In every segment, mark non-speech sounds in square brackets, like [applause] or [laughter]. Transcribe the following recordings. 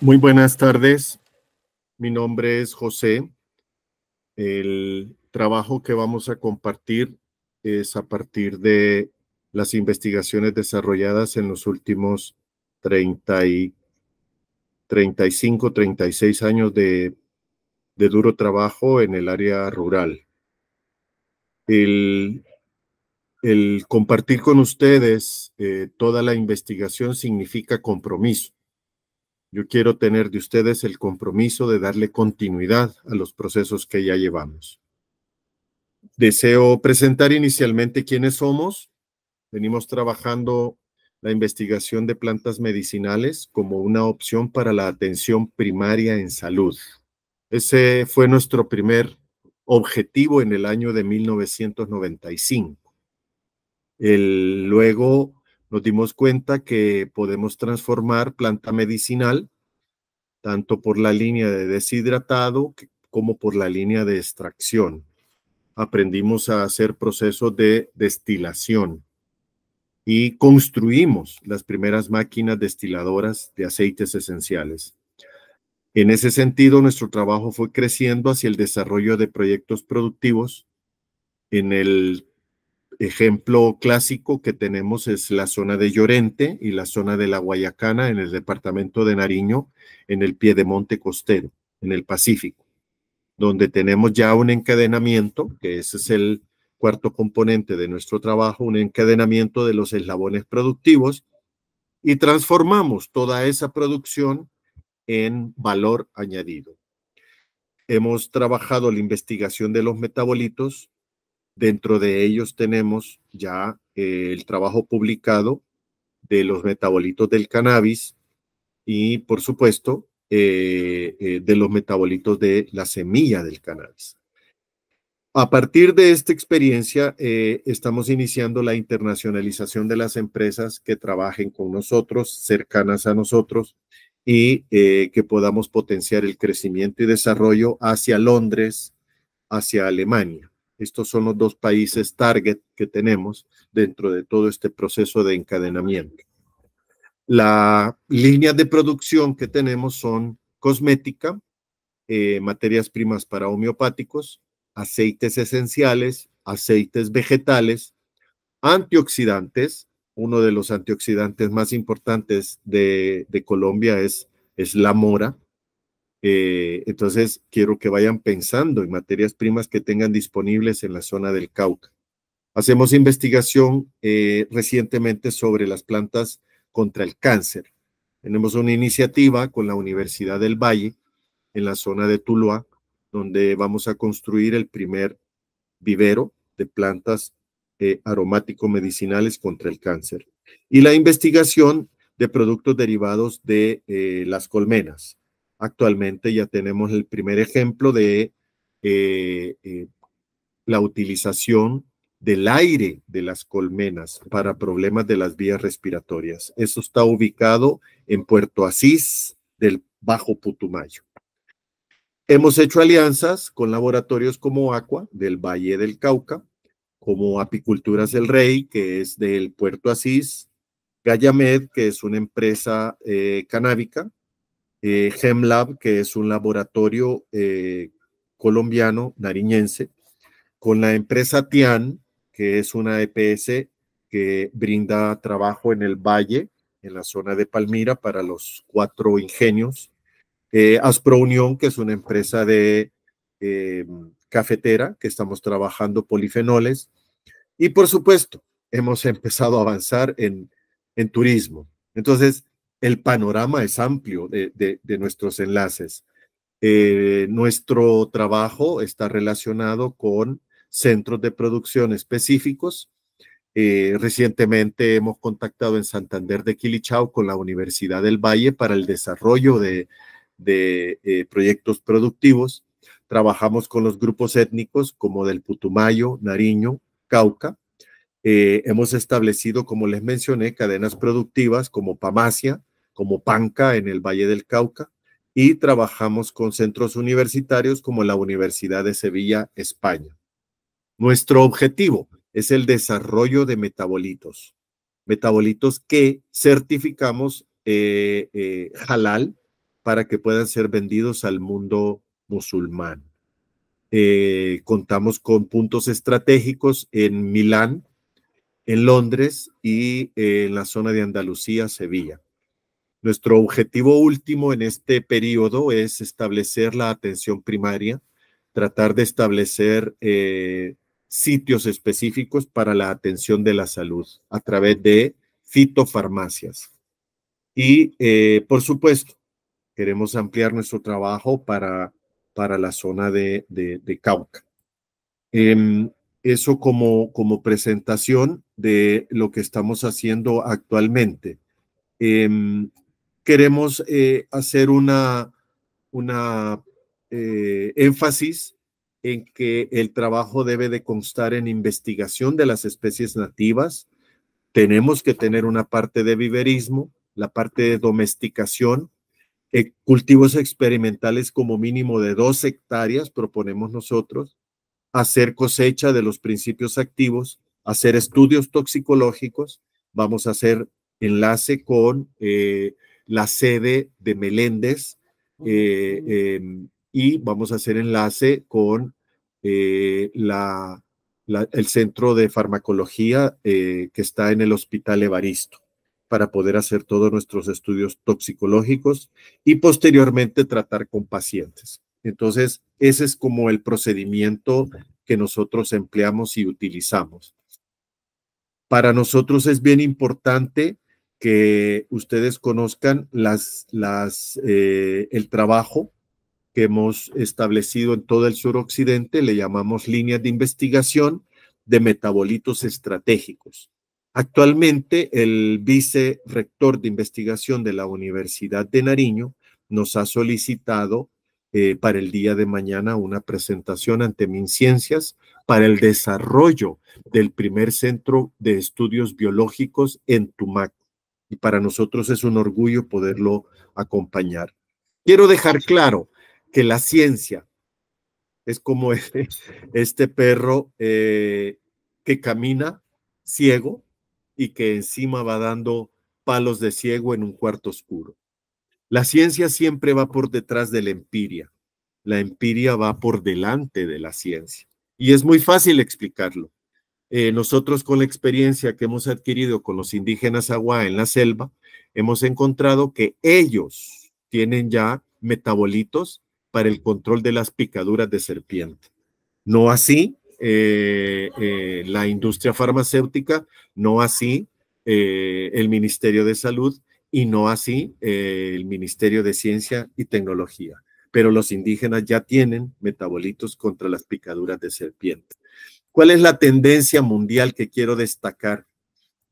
Muy buenas tardes. Mi nombre es José. El trabajo que vamos a compartir es a partir de las investigaciones desarrolladas en los últimos 30 y 35, 36 años de, duro trabajo en el área rural. El, compartir con ustedes eh, toda la investigación significa compromiso yo quiero tener de ustedes el compromiso de darle continuidad a los procesos que ya llevamos. Deseo presentar inicialmente quiénes somos. Venimos trabajando la investigación de plantas medicinales como una opción para la atención primaria en salud. Ese fue nuestro primer objetivo en el año de 1995. El, luego nos dimos cuenta que podemos transformar planta medicinal tanto por la línea de deshidratado como por la línea de extracción. Aprendimos a hacer procesos de destilación y construimos las primeras máquinas destiladoras de aceites esenciales. En ese sentido, nuestro trabajo fue creciendo hacia el desarrollo de proyectos productivos en el ejemplo clásico que tenemos es la zona de Llorente y la zona de la Guayacana en el departamento de Nariño, en el pie de monte costero, en el Pacífico, donde tenemos ya un encadenamiento, que ese es el cuarto componente de nuestro trabajo, un encadenamiento de los eslabones productivos, y transformamos toda esa producción en valor añadido. Hemos trabajado la investigación de los metabolitos, Dentro de ellos tenemos ya eh, el trabajo publicado de los metabolitos del cannabis y, por supuesto, eh, eh, de los metabolitos de la semilla del cannabis. A partir de esta experiencia, estamos iniciando la internacionalización de las empresas que trabajen con nosotros, cercanas a nosotros, y que podamos potenciar el crecimiento y desarrollo hacia Londres, hacia Alemania. Estos son los dos países target que tenemos dentro de todo este proceso de encadenamiento. La línea de producción que tenemos son cosmética, eh, materias primas para homeopáticos, aceites esenciales, aceites vegetales, antioxidantes. Uno de los antioxidantes más importantes de, Colombia es, es la mora, eh, entonces, quiero que vayan pensando en materias primas que tengan disponibles en la zona del Cauca. Hacemos investigación eh, recientemente sobre las plantas contra el cáncer. Tenemos una iniciativa con la Universidad del Valle en la zona de Tuluá, donde vamos a construir el primer vivero de plantas eh, aromático-medicinales contra el cáncer. Y la investigación de productos derivados de las colmenas actualmente ya tenemos el primer ejemplo de eh, eh, la utilización del aire de las colmenas para problemas de las vías respiratorias. Eso está ubicado en Puerto Asís del Bajo Putumayo. Hemos hecho alianzas con laboratorios como Aqua del Valle del Cauca, como Apiculturas del Rey, que es del Puerto Asís, Gallamed, que es una empresa eh, canábica eh, GemLab, que es un laboratorio eh, colombiano, nariñense, con la empresa TIAN, que es una EPS que brinda trabajo en el valle, en la zona de Palmira, para los cuatro ingenios. Eh, Aspro Unión, que es una empresa de cafetera, que estamos trabajando polifenoles. Y por supuesto, hemos empezado a avanzar en turismo. Entonces, el panorama es amplio de, nuestros enlaces. Eh, nuestro trabajo está relacionado con centros de producción específicos. Eh, recientemente hemos contactado en Santander de Quilichao con la Universidad del Valle para el desarrollo de, eh, proyectos productivos. Trabajamos con los grupos étnicos como del Putumayo, Nariño, Cauca. hemos establecido, como les mencioné, cadenas productivas como Pamacia, como Panca en el Valle del Cauca y trabajamos con centros universitarios como la Universidad de Sevilla, España. Nuestro objetivo es el desarrollo de metabolitos, metabolitos que certificamos eh, eh, halal para que puedan ser vendidos al mundo musulmán. Eh, contamos con puntos estratégicos en Milán, en Londres y en la zona de Andalucía, Sevilla. Nuestro objetivo último en este periodo es establecer la atención primaria, tratar de establecer eh, sitios específicos para la atención de la salud a través de fitofarmacias. Y, eh, por supuesto, queremos ampliar nuestro trabajo para, para la zona de, Cauca. Em, eso como, como presentación de lo que estamos haciendo actualmente. Em, queremos eh, hacer una, una eh, énfasis en que el trabajo debe de constar en investigación de las especies nativas. Tenemos que tener una parte de viverismo, la parte de domesticación, eh, cultivos experimentales como mínimo de dos hectáreas, proponemos nosotros, hacer cosecha de los principios activos, hacer estudios toxicológicos, vamos a hacer enlace con la sede de Meléndez eh, em, y vamos a hacer enlace con eh, el centro de farmacología eh, que está en el Hospital Evaristo para poder hacer todos nuestros estudios toxicológicos y posteriormente tratar con pacientes. Entonces, ese es como el procedimiento que nosotros empleamos y utilizamos. Para nosotros es bien importante que ustedes conozcan eh, el trabajo que hemos establecido en todo el suroccidente, le llamamos líneas de investigación de metabolitos estratégicos. Actualmente, el vicerector de investigación de la Universidad de Nariño nos ha solicitado eh, para el día de mañana una presentación ante MinCiencias para el desarrollo del primer centro de estudios biológicos en Tumaco y para nosotros es un orgullo poderlo acompañar. Quiero dejar claro que la ciencia es como este, este perro eh, que camina ciego y que encima va dando palos de ciego en un cuarto oscuro. La ciencia siempre va por detrás de la empiria. La empiria va por delante de la ciencia. Y es muy fácil explicarlo. Eh, nosotros con la experiencia que hemos adquirido con los indígenas agua en la selva, hemos encontrado que ellos tienen ya metabolitos para el control de las picaduras de serpiente. No así eh, eh, la industria farmacéutica, no así el Ministerio de Salud y no así el Ministerio de Ciencia y Tecnología. Pero los indígenas ya tienen metabolitos contra las picaduras de serpiente. ¿Cuál es la tendencia mundial que quiero destacar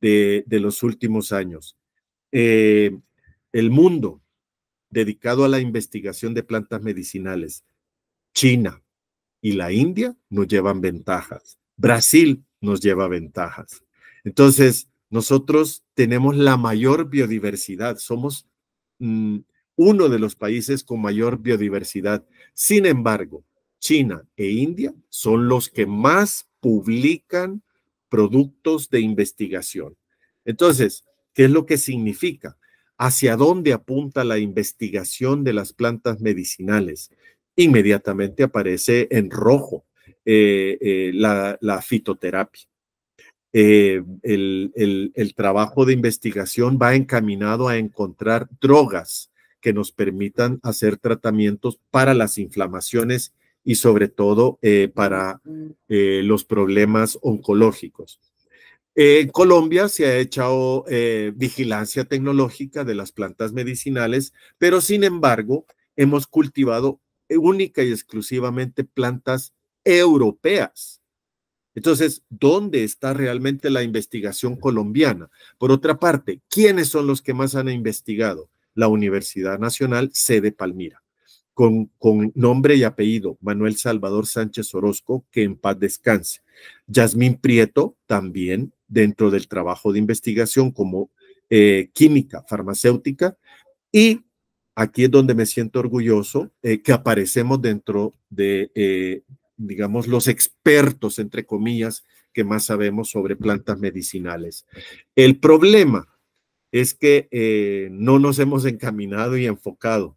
de, los últimos años? Eh, el mundo dedicado a la investigación de plantas medicinales, China y la India nos llevan ventajas, Brasil nos lleva ventajas. Entonces, nosotros tenemos la mayor biodiversidad, somos mm, uno de los países con mayor biodiversidad. Sin embargo, China e India son los que más publican productos de investigación. Entonces, ¿qué es lo que significa? ¿Hacia dónde apunta la investigación de las plantas medicinales? Inmediatamente aparece en rojo eh, eh, la, fitoterapia. Eh, el, el trabajo de investigación va encaminado a encontrar drogas que nos permitan hacer tratamientos para las inflamaciones y sobre todo eh, para mm. eh, los problemas oncológicos. En Colombia se ha echado eh, vigilancia tecnológica de las plantas medicinales, pero sin embargo hemos cultivado única y exclusivamente plantas europeas. Entonces, ¿dónde está realmente la investigación colombiana? Por otra parte, ¿quiénes son los que más han investigado? La Universidad Nacional, sede Palmira con, nombre y apellido, Manuel Salvador Sánchez Orozco, que en paz descanse. Yasmín Prieto, también dentro del trabajo de investigación como eh, química farmacéutica. Y aquí es donde me siento orgulloso eh, que aparecemos dentro de, eh, digamos, los expertos, entre comillas, que más sabemos sobre plantas medicinales. El problema es que no nos hemos encaminado y enfocado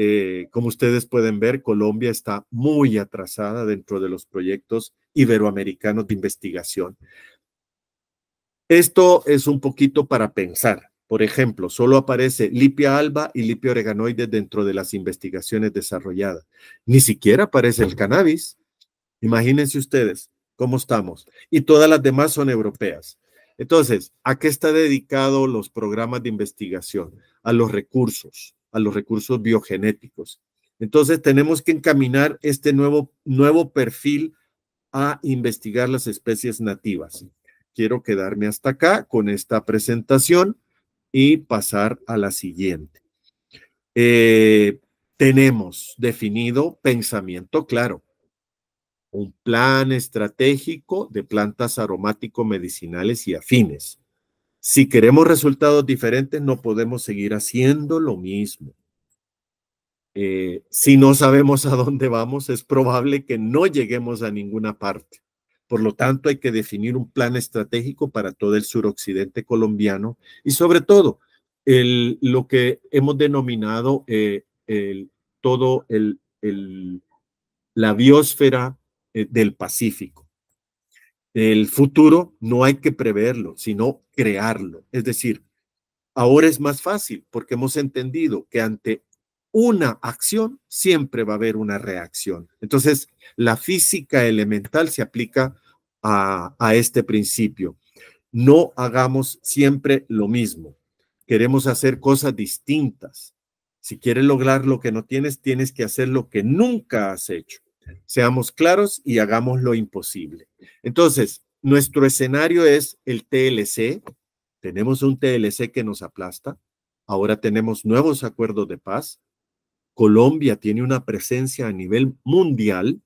eh, como ustedes pueden ver, Colombia está muy atrasada dentro de los proyectos iberoamericanos de investigación. Esto es un poquito para pensar. Por ejemplo, solo aparece lipia alba y lipia oreganoide dentro de las investigaciones desarrolladas. Ni siquiera aparece el cannabis. Imagínense ustedes cómo estamos. Y todas las demás son europeas. Entonces, ¿a qué está dedicado los programas de investigación? A los recursos, a los recursos biogenéticos. Entonces tenemos que encaminar este nuevo, nuevo perfil a investigar las especies nativas. Quiero quedarme hasta acá con esta presentación y pasar a la siguiente. Eh, tenemos definido pensamiento claro, un plan estratégico de plantas aromático medicinales y afines. Si queremos resultados diferentes, no podemos seguir haciendo lo mismo. Eh, si no sabemos a dónde vamos, es probable que no lleguemos a ninguna parte. Por lo tanto, hay que definir un plan estratégico para todo el suroccidente colombiano y sobre todo lo que hemos denominado eh, el, todo el, la biosfera eh, del Pacífico. El futuro no hay que preverlo, sino crearlo. Es decir, ahora es más fácil porque hemos entendido que ante una acción siempre va a haber una reacción. Entonces, la física elemental se aplica a, este principio. No hagamos siempre lo mismo. Queremos hacer cosas distintas. Si quieres lograr lo que no tienes, tienes que hacer lo que nunca has hecho. Seamos claros y hagamos lo imposible. Entonces, nuestro escenario es el TLC. Tenemos un TLC que nos aplasta. Ahora tenemos nuevos acuerdos de paz. Colombia tiene una presencia a nivel mundial.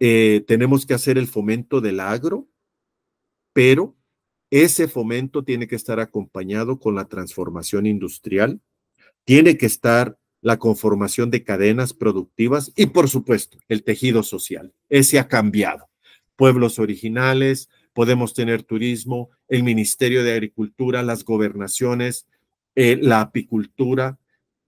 Eh, tenemos que hacer el fomento del agro, pero ese fomento tiene que estar acompañado con la transformación industrial, tiene que estar la conformación de cadenas productivas y, por supuesto, el tejido social. Ese ha cambiado. Pueblos originales, podemos tener turismo, el Ministerio de Agricultura, las gobernaciones, eh, la apicultura.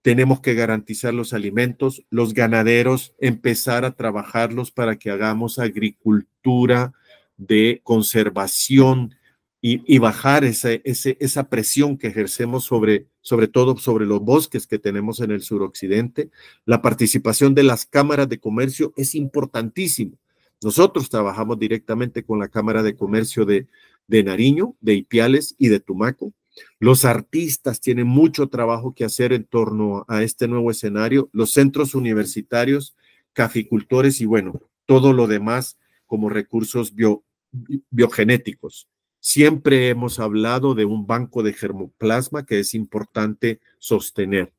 Tenemos que garantizar los alimentos, los ganaderos, empezar a trabajarlos para que hagamos agricultura de conservación y, bajar esa presión que ejercemos sobre, sobre todo sobre los bosques que tenemos en el suroccidente. La participación de las cámaras de comercio es importantísima. Nosotros trabajamos directamente con la Cámara de Comercio de, de Nariño, de Ipiales y de Tumaco. Los artistas tienen mucho trabajo que hacer en torno a este nuevo escenario, los centros universitarios, caficultores y bueno, todo lo demás como recursos biogenéticos. Siempre hemos hablado de un banco de germoplasma que es importante sostener.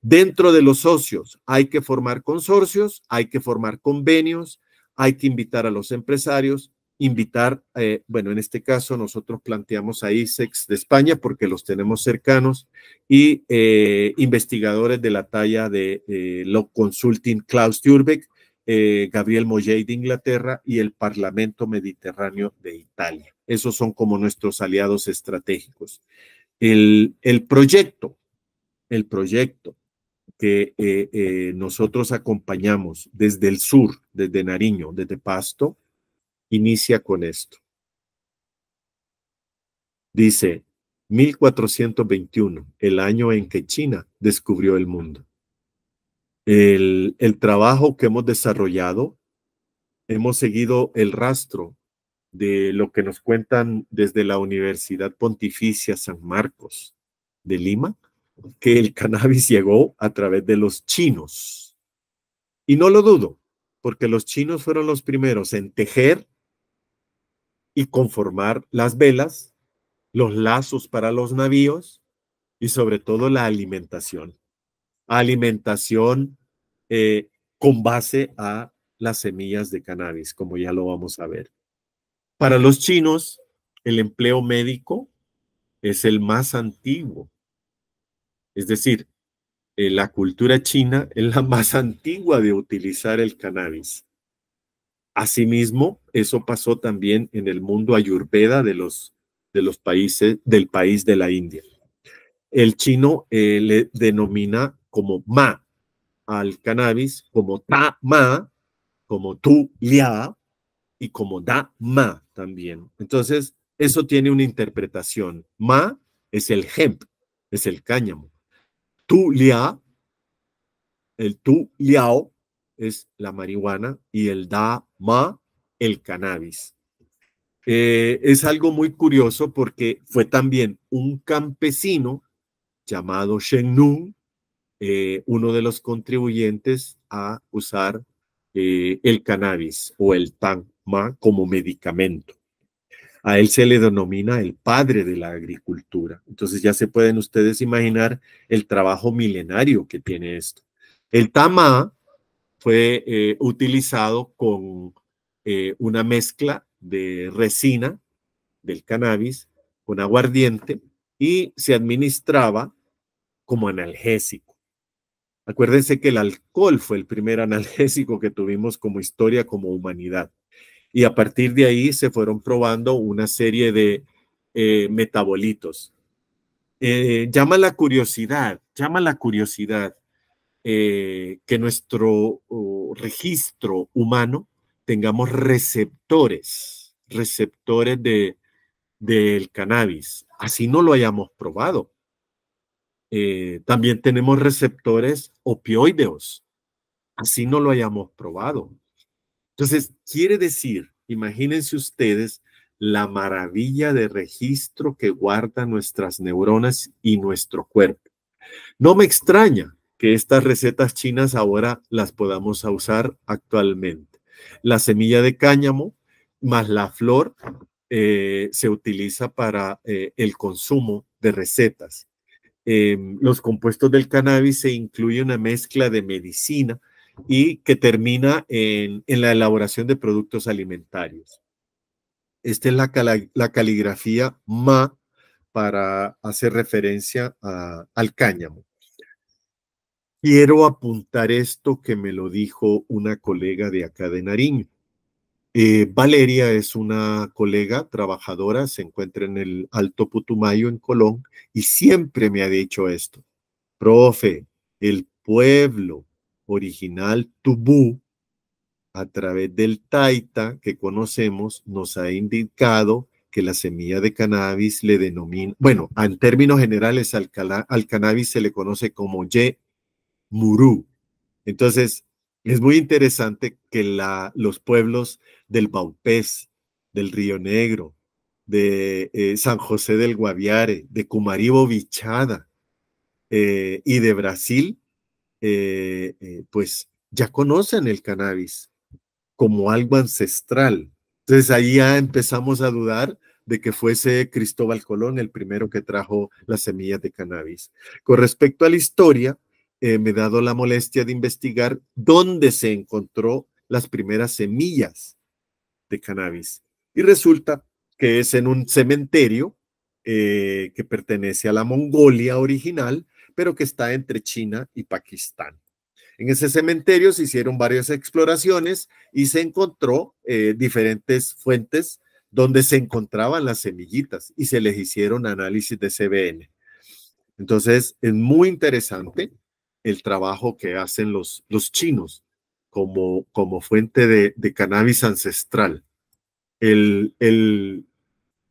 Dentro de los socios hay que formar consorcios, hay que formar convenios, hay que invitar a los empresarios, invitar, eh, bueno, en este caso nosotros planteamos a ISEX de España porque los tenemos cercanos y eh, investigadores de la talla de eh, lo Consulting Klaus Dürbeck, eh, Gabriel Molley de Inglaterra y el Parlamento Mediterráneo de Italia. Esos son como nuestros aliados estratégicos. El, el proyecto, el proyecto que eh, eh, nosotros acompañamos desde el sur, desde Nariño, desde Pasto, inicia con esto. Dice 1421, el año en que China descubrió el mundo el, trabajo que hemos desarrollado, hemos seguido el rastro de lo que nos cuentan desde la Universidad Pontificia San Marcos de Lima, que el cannabis [laughs] llegó a través de los chinos. Y no lo dudo, porque los chinos fueron los primeros en tejer y conformar las velas, los lazos para los navíos y sobre todo la alimentación alimentación eh, con base a las semillas de cannabis, como ya lo vamos a ver. Para los chinos, el empleo médico es el más antiguo. Es decir, eh, la cultura china es la más antigua de utilizar el cannabis. Asimismo, eso pasó también en el mundo ayurveda de los, de los países del país de la India. El chino eh, le denomina como ma al cannabis, como ta ma, como tu lia, y como da ma también. Entonces, eso tiene una interpretación. Ma es el hemp, es el cáñamo. Tu lia, el tu liao es la marihuana y el da ma, el cannabis. Eh, es algo muy curioso porque fue también un campesino llamado Shen eh, uno de los contribuyentes a usar eh, el cannabis o el tamá como medicamento. A él se le denomina el padre de la agricultura. Entonces ya se pueden ustedes imaginar el trabajo milenario que tiene esto. El tama fue eh, utilizado con una mezcla de resina del cannabis con aguardiente y se administraba como analgésico. Acuérdense que el alcohol fue el primer analgésico que tuvimos como historia, como humanidad. Y a partir de ahí se fueron probando una serie de eh, metabolitos. Eh, llama la curiosidad, llama la curiosidad eh, que nuestro registro humano tengamos receptores, receptores de, del cannabis. Así no lo hayamos probado. Eh, también tenemos receptores opioideos, así no lo hayamos probado. Entonces, quiere decir, imagínense ustedes la maravilla de registro que guardan nuestras neuronas y nuestro cuerpo. No me extraña que estas recetas chinas ahora las podamos usar actualmente. La semilla de cáñamo más la flor eh, se utiliza para eh, el consumo de recetas. Em, los compuestos del cannabis se incluye una mezcla de medicina y que termina en, la elaboración de productos alimentarios. Esta es la, caligrafía ma para hacer referencia al cáñamo. Quiero apuntar esto que me lo dijo una colega de acá de Nariño. Eh, Valeria es una colega trabajadora, se encuentra en el Alto Putumayo, en Colón, y siempre me ha dicho esto, profe, el pueblo original Tubú, a través del Taita que conocemos, nos ha indicado que la semilla de cannabis le denomina, bueno, en términos generales al, cannabis se le conoce como Ye Murú. Entonces, es muy interesante que los pueblos del Baupés, del Río Negro, de eh, San José del Guaviare, de Cumaribo Vichada eh, y de Brasil, eh, pues ya conocen el cannabis como algo ancestral. Entonces ahí ya empezamos a dudar de que fuese Cristóbal Colón el primero que trajo las semillas de cannabis. Con respecto a la historia, eh, me he dado la molestia de investigar dónde se encontró las primeras semillas de cannabis. Y resulta que es en un cementerio eh, que pertenece a la Mongolia original, pero que está entre China y Pakistán. En ese cementerio se hicieron varias exploraciones y se encontró eh, diferentes fuentes donde se encontraban las semillitas y se les hicieron análisis de CBN. Entonces, es muy interesante el trabajo que hacen los, los chinos como, como fuente de, cannabis ancestral. El,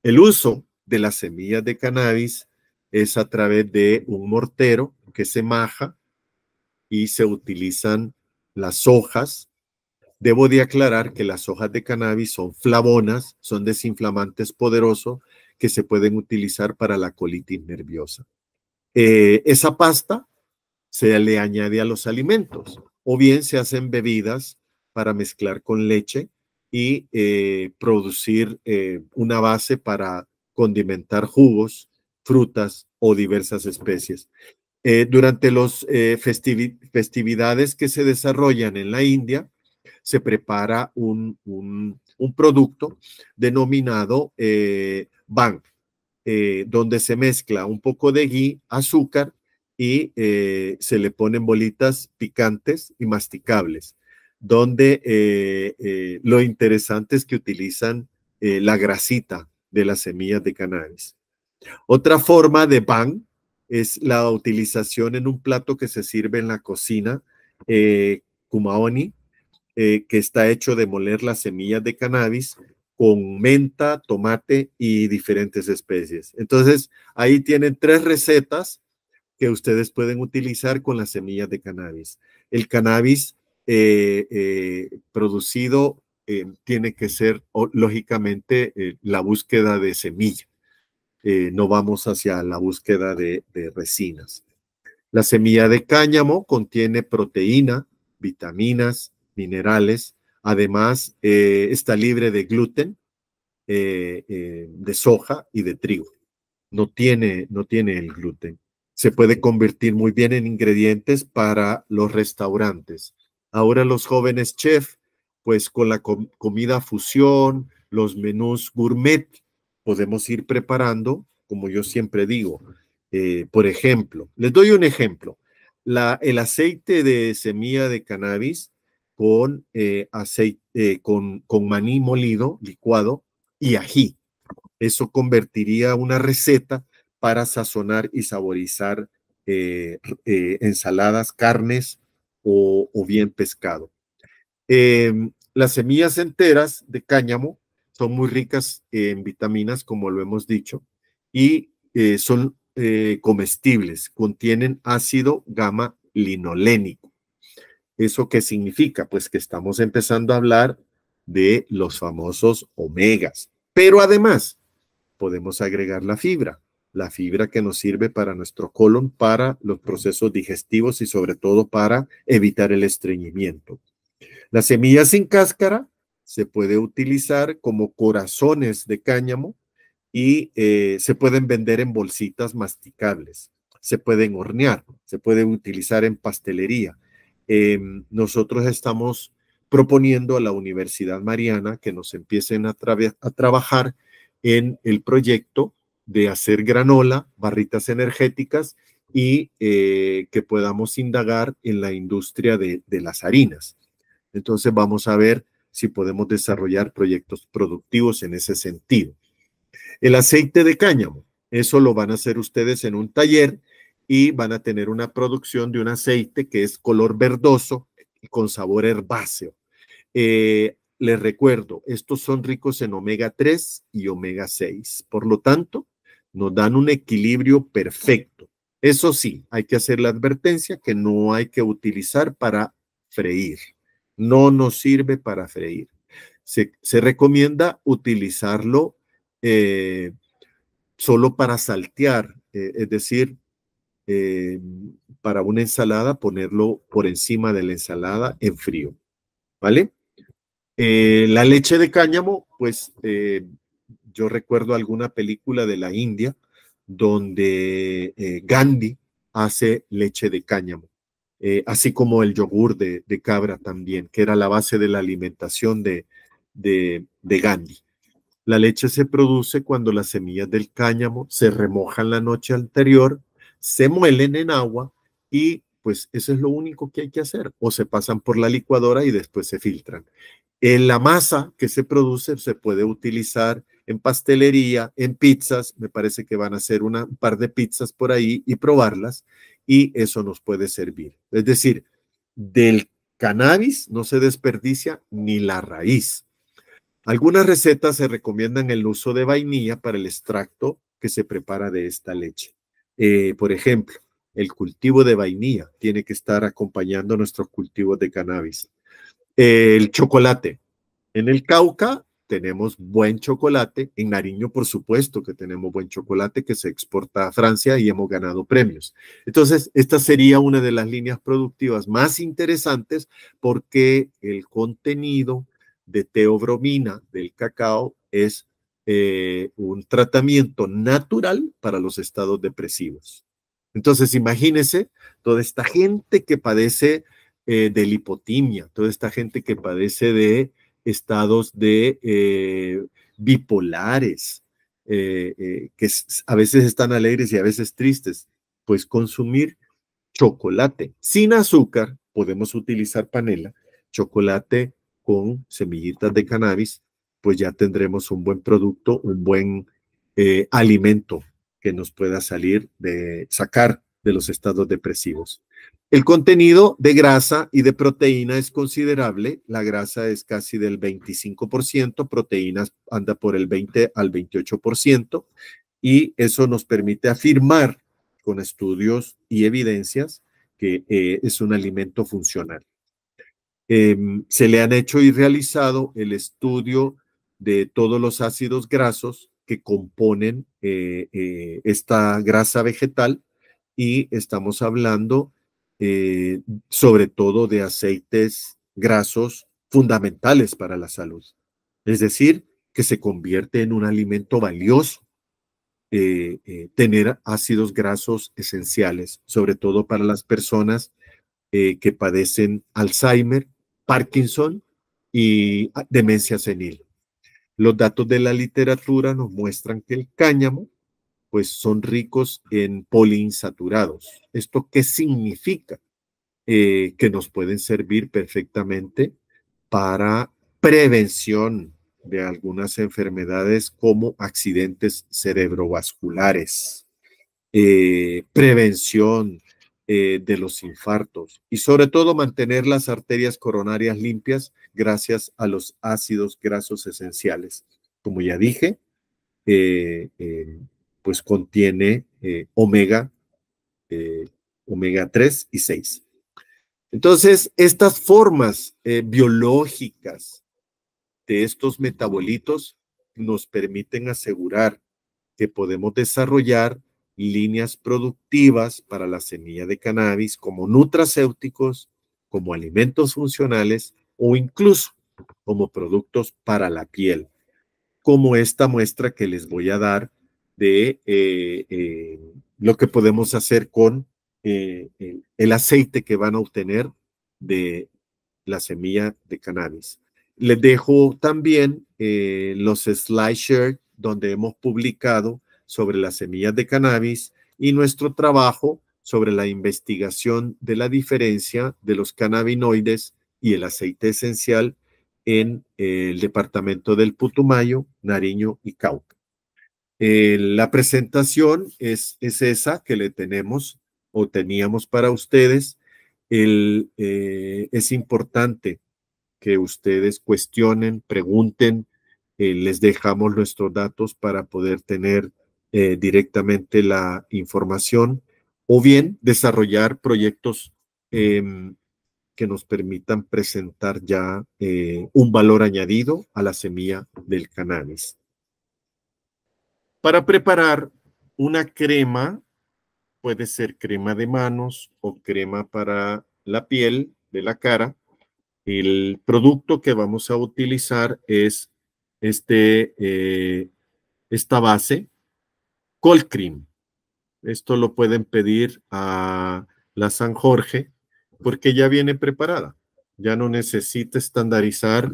uso de las semillas de cannabis es a través de un mortero que se maja y se utilizan las hojas. Debo de aclarar que las hojas de cannabis son flavonas, son desinflamantes poderosos que se pueden utilizar para la colitis nerviosa. Eh, esa pasta se le añade a los alimentos o bien se hacen bebidas para mezclar con leche y eh, producir eh, una base para condimentar jugos, frutas o diversas especies. Eh, durante las festividades que se desarrollan en la India, se prepara un, producto denominado bang, donde se mezcla un poco de ghee, azúcar y eh, se le ponen bolitas picantes y masticables, donde eh, eh, lo interesante es que utilizan la grasita de las semillas de cannabis. Otra forma de pan es la utilización en un plato que se sirve en la cocina, kumaoni, que está hecho de moler las semillas de cannabis con menta, tomate y diferentes especies. Entonces, ahí tienen tres recetas que ustedes pueden utilizar con las semillas de cannabis. El cannabis eh, eh, producido eh, tiene que ser, lógicamente, la búsqueda de semilla. no vamos hacia la búsqueda de, de resinas. La semilla de cáñamo contiene proteína, vitaminas, minerales. Además, está libre de gluten, de soja y de trigo. No tiene, no tiene el gluten se puede convertir muy bien en ingredientes para los restaurantes. Ahora los jóvenes chefs, pues con la comida fusión, los menús gourmet, podemos ir preparando, como yo siempre digo. Eh, por ejemplo, les doy un ejemplo. el aceite de semilla de cannabis con, eh, aceite, eh, con maní molido, licuado y ají. Eso convertiría una receta para sazonar y saborizar eh, eh, ensaladas, carnes o, bien pescado. Em, las semillas enteras de cáñamo son muy ricas en vitaminas, como lo hemos dicho, y eh, son comestibles, contienen ácido gamma linolénico. ¿Eso qué significa? Pues que estamos empezando a hablar de los famosos omegas, pero además podemos agregar la fibra, la fibra que nos sirve para nuestro colon, para los procesos digestivos y sobre todo para evitar el estreñimiento. las semillas sin cáscara se puede utilizar como corazones de cáñamo y eh, se pueden vender en bolsitas masticables, se pueden hornear, se pueden utilizar en pastelería. Em, nosotros estamos proponiendo a la Universidad Mariana que nos empiecen a trabajar en el proyecto de hacer granola, barritas energéticas y eh, que podamos indagar en la industria de, las harinas. Entonces vamos a ver si podemos desarrollar proyectos productivos en ese sentido. El aceite de cáñamo, eso lo van a hacer ustedes en un taller y van a tener una producción de un aceite que es color verdoso y con sabor herbáceo. Eh, les recuerdo, estos son ricos en omega 3 y omega 6. Por lo tanto, nos dan un equilibrio perfecto. Eso sí, hay que hacer la advertencia que no hay que utilizar para freír. No nos sirve para freír. Se, recomienda utilizarlo eh, solo para saltear, eh, es decir, eh, para una ensalada, ponerlo por encima de la ensalada en frío. ¿Vale? la leche de cáñamo, pues yo recuerdo alguna película de la India donde eh, Gandhi hace leche de cáñamo, eh, así como el yogur de, cabra también, que era la base de la alimentación de, de, de Gandhi. La leche se produce cuando las semillas del cáñamo se remojan la noche anterior, se muelen en agua y pues eso es lo único que hay que hacer. O se pasan por la licuadora y después se filtran. En la masa que se produce se puede utilizar en pastelería, en pizzas. Me parece que van a hacer un par de pizzas por ahí y probarlas y eso nos puede servir. Es decir, del cannabis no se desperdicia ni la raíz. Algunas recetas se recomiendan el uso de vainilla para el extracto que se prepara de esta leche. Eh, por ejemplo, el cultivo de vainilla tiene que estar acompañando nuestros cultivos de cannabis. Eh, el chocolate. En el Cauca tenemos buen chocolate. En Nariño, por supuesto que tenemos buen chocolate que se exporta a Francia y hemos ganado premios. Entonces, esta sería una de las líneas productivas más interesantes porque el contenido de teobromina del cacao es eh, un tratamiento natural para los estados depresivos. Entonces, imagínese toda esta gente que padece eh, de lipotimia, toda esta gente que padece de estados de eh, bipolares, eh, eh, que a veces están alegres y a veces tristes, pues consumir chocolate sin azúcar, podemos utilizar panela, chocolate con semillitas de cannabis, pues ya tendremos un buen producto, un buen alimento que nos pueda salir de sacar de los estados depresivos. El contenido de grasa y de proteína es considerable. La grasa es casi del 25%, proteínas anda por el 20 al 28%, y eso nos permite afirmar con estudios y evidencias que eh, es un alimento funcional. Em, se le han hecho y realizado el estudio de todos los ácidos grasos que componen eh, eh, esta grasa vegetal y estamos hablando eh, sobre todo de aceites grasos fundamentales para la salud. Es decir, que se convierte en un alimento valioso eh, eh, tener ácidos grasos esenciales, sobre todo para las personas que padecen Alzheimer, Parkinson y ah, demencia senil. Los datos de la literatura nos muestran que el cáñamo pues son ricos en poliinsaturados. ¿Esto qué significa? Eh, que nos pueden servir perfectamente para prevención de algunas enfermedades como accidentes cerebrovasculares, eh, prevención eh, de los infartos y sobre todo mantener las arterias coronarias limpias gracias a los ácidos grasos esenciales. Como ya dije, pues contiene eh, omega, eh, omega 3 y 6. Entonces, estas formas eh, biológicas de estos metabolitos nos permiten asegurar que podemos desarrollar líneas productivas para la semilla de cannabis como nutracéuticos, como alimentos funcionales o incluso como productos para la piel, como esta muestra que les voy a dar de eh, eh, lo que podemos hacer con eh, el, aceite que van a obtener de la semilla de cannabis. Les dejo también los slideshare donde hemos publicado sobre las semillas de cannabis y nuestro trabajo sobre la investigación de la diferencia de los cannabinoides y el aceite esencial en el departamento del Putumayo, Nariño y Cauca. Eh, la presentación es, esa que le tenemos o teníamos para ustedes. Eh, es importante que ustedes cuestionen, pregunten, eh, les dejamos nuestros datos para poder tener directamente la información o bien desarrollar proyectos em, que nos permitan presentar ya un valor añadido a la semilla del cannabis para preparar una crema, puede ser crema de manos o crema para la piel de la cara. El producto que vamos a utilizar es este, eh, esta base, Cold Cream. Esto lo pueden pedir a la San Jorge porque ya viene preparada. Ya no necesita estandarizar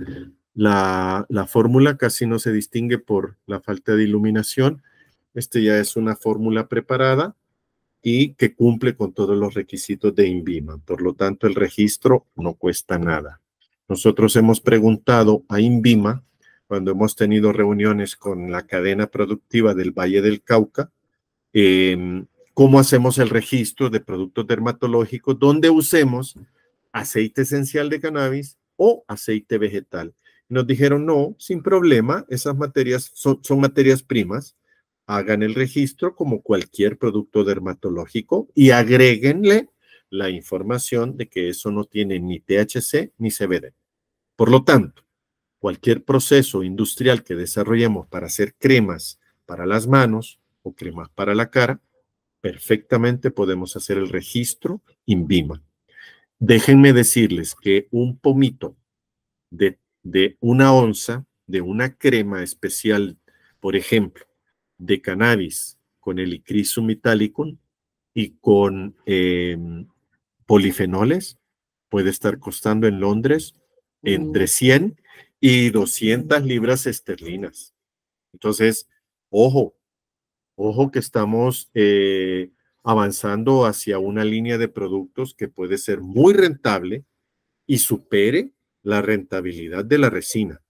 la, fórmula casi no se distingue por la falta de iluminación. Este ya es una fórmula preparada y que cumple con todos los requisitos de INVIMA. Por lo tanto, el registro no cuesta nada. Nosotros hemos preguntado a INVIMA cuando hemos tenido reuniones con la cadena productiva del Valle del Cauca, em, cómo hacemos el registro de productos dermatológicos donde usemos aceite esencial de cannabis o aceite vegetal. Nos dijeron, no, sin problema, esas materias son, materias primas, hagan el registro como cualquier producto dermatológico y agréguenle la información de que eso no tiene ni THC ni CBD. Por lo tanto, cualquier proceso industrial que desarrollemos para hacer cremas para las manos o cremas para la cara, perfectamente podemos hacer el registro INVIMA. Déjenme decirles que un pomito de de una onza de una crema especial, por ejemplo, de cannabis con el icrisum italicum y con eh, polifenoles, puede estar costando en Londres entre 100 mm. y 200 mm. libras esterlinas. Entonces, ojo, ojo que estamos eh, avanzando hacia una línea de productos que puede ser muy rentable y supere la rentabilidad de la resina,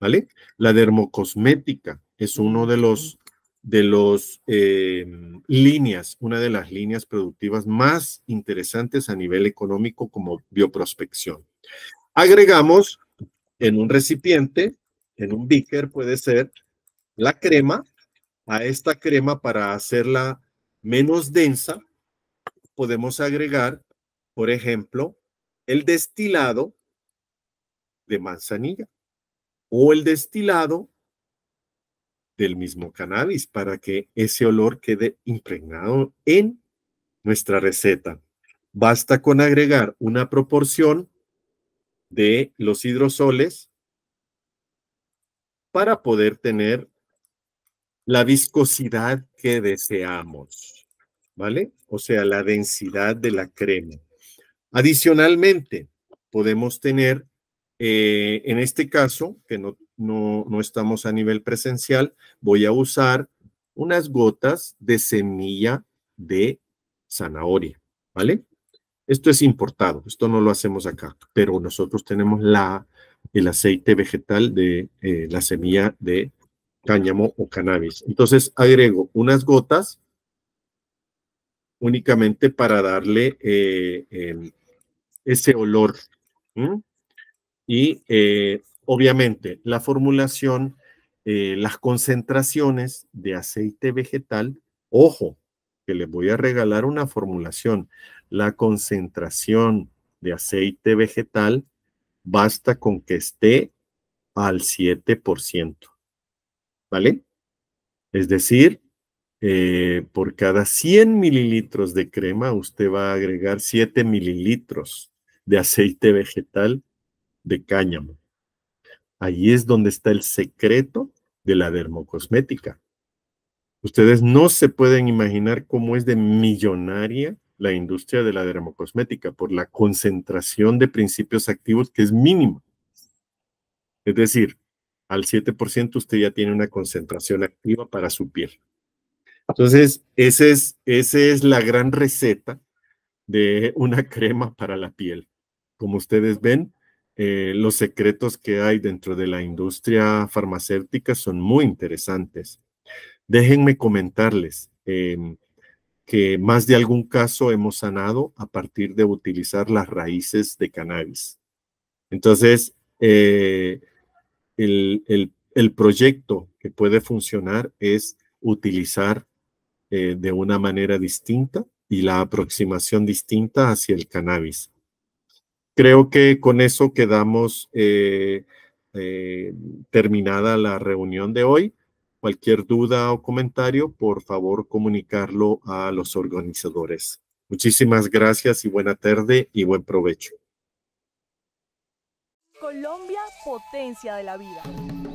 ¿vale? La dermocosmética es uno de los de los em, líneas, una de las líneas productivas más interesantes a nivel económico como bioprospección. Agregamos en un recipiente, en un beaker puede ser, la crema, a esta crema para hacerla menos densa, podemos agregar, por ejemplo, el destilado de manzanilla o el destilado del mismo cannabis para que ese olor quede impregnado en nuestra receta. Basta con agregar una proporción de los hidrosoles para poder tener la viscosidad que deseamos, ¿vale? O sea, la densidad de la crema. Adicionalmente, podemos tener eh, en este caso, que no, estamos a nivel presencial, voy a usar unas gotas de semilla de zanahoria, ¿vale? Esto es importado, esto no lo hacemos acá, pero nosotros tenemos la, el aceite vegetal de eh, la semilla de cáñamo o cannabis. Entonces agrego unas gotas únicamente para darle eh, ese olor. Y eh, obviamente la formulación, eh, las concentraciones de aceite vegetal, ojo, que les voy a regalar una formulación, la concentración de aceite vegetal basta con que esté al 7%. ¿Vale? Es decir, eh, por cada 100 mililitros de crema, usted va a agregar 7 mililitros de aceite vegetal de cáñamo. Ahí es donde está el secreto de la dermocosmética. Ustedes no se pueden imaginar cómo es de millonaria la industria de la dermocosmética por la concentración de principios activos que es mínima. Es decir, al 7% usted ya tiene una concentración activa para su piel. Entonces, esa es, ese es la gran receta de una [laughs] crema para la piel. Como ustedes ven, eh, los secretos que hay dentro de la industria farmacéutica son muy interesantes. Déjenme comentarles em, que más de algún caso hemos sanado a partir de utilizar las raíces de cannabis. Entonces, eh, el, proyecto que puede funcionar es utilizar eh, de una manera distinta y la aproximación distinta hacia el cannabis. Creo que con eso quedamos eh, eh, terminada la reunión de hoy. Cualquier duda o comentario, por favor, comunicarlo a los organizadores. Muchísimas gracias y buena tarde y buen provecho. Colombia, potencia de la vida.